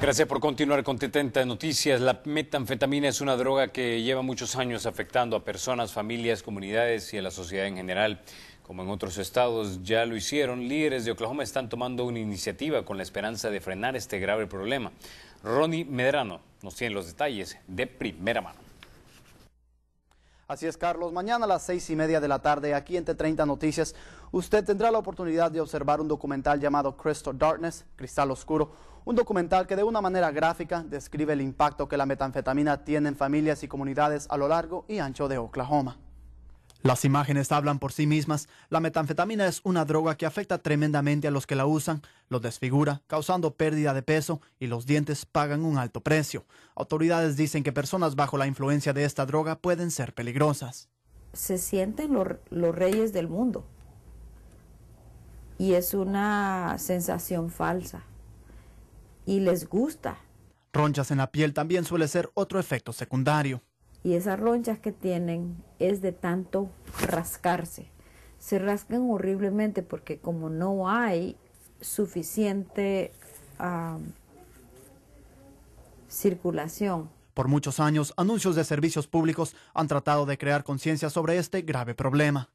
Gracias por continuar con Tetenta Noticias. La metanfetamina es una droga que lleva muchos años afectando a personas, familias, comunidades y a la sociedad en general. Como en otros estados ya lo hicieron, líderes de Oklahoma están tomando una iniciativa con la esperanza de frenar este grave problema. Ronnie Medrano nos tiene los detalles de primera mano. Así es, Carlos. Mañana a las seis y media de la tarde, aquí en T30 Noticias, usted tendrá la oportunidad de observar un documental llamado Crystal Darkness, Cristal Oscuro, un documental que de una manera gráfica describe el impacto que la metanfetamina tiene en familias y comunidades a lo largo y ancho de Oklahoma. Las imágenes hablan por sí mismas. La metanfetamina es una droga que afecta tremendamente a los que la usan, los desfigura, causando pérdida de peso y los dientes pagan un alto precio. Autoridades dicen que personas bajo la influencia de esta droga pueden ser peligrosas. Se sienten los reyes del mundo y es una sensación falsa y les gusta. Ronchas en la piel también suele ser otro efecto secundario y esas ronchas que tienen es de tanto rascarse. Se rascan horriblemente porque como no hay suficiente circulación. Por muchos años, anuncios de servicios públicos han tratado de crear conciencia sobre este grave problema.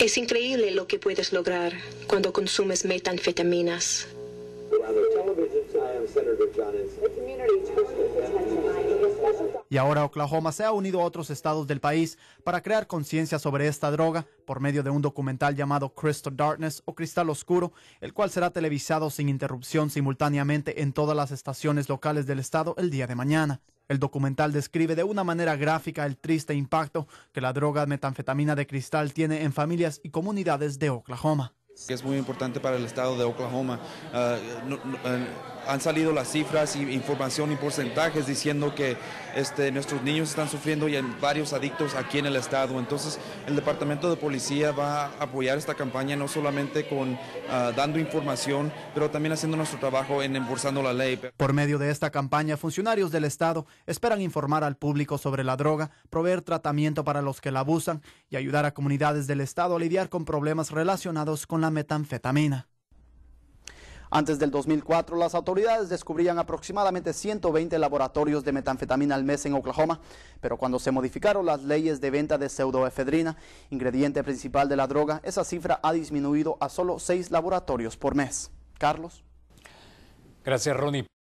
Es increíble lo que puedes lograr cuando consumes metanfetaminas. Y ahora Oklahoma se ha unido a otros estados del país para crear conciencia sobre esta droga por medio de un documental llamado Crystal Darkness o Cristal Oscuro, el cual será televisado sin interrupción simultáneamente en todas las estaciones locales del estado el día de mañana. El documental describe de una manera gráfica el triste impacto que la droga metanfetamina de cristal tiene en familias y comunidades de Oklahoma. Es muy importante para el estado de Oklahoma. Ah, eh, han salido las cifras y información y porcentajes diciendo que este, nuestros niños están sufriendo y hay varios adictos aquí en el estado. Entonces, el departamento de policía va a apoyar esta campaña no solamente con ah, dando información, pero también haciendo nuestro trabajo en embolsando la ley. Por medio de esta campaña, funcionarios del estado esperan informar al público sobre la droga, proveer tratamiento para los que la abusan y ayudar a comunidades del estado a lidiar con problemas relacionados con la metanfetamina. Antes del 2004, las autoridades descubrían aproximadamente 120 laboratorios de metanfetamina al mes en Oklahoma, pero cuando se modificaron las leyes de venta de pseudoefedrina, ingrediente principal de la droga, esa cifra ha disminuido a solo seis laboratorios por mes. Carlos. Gracias, Ronnie.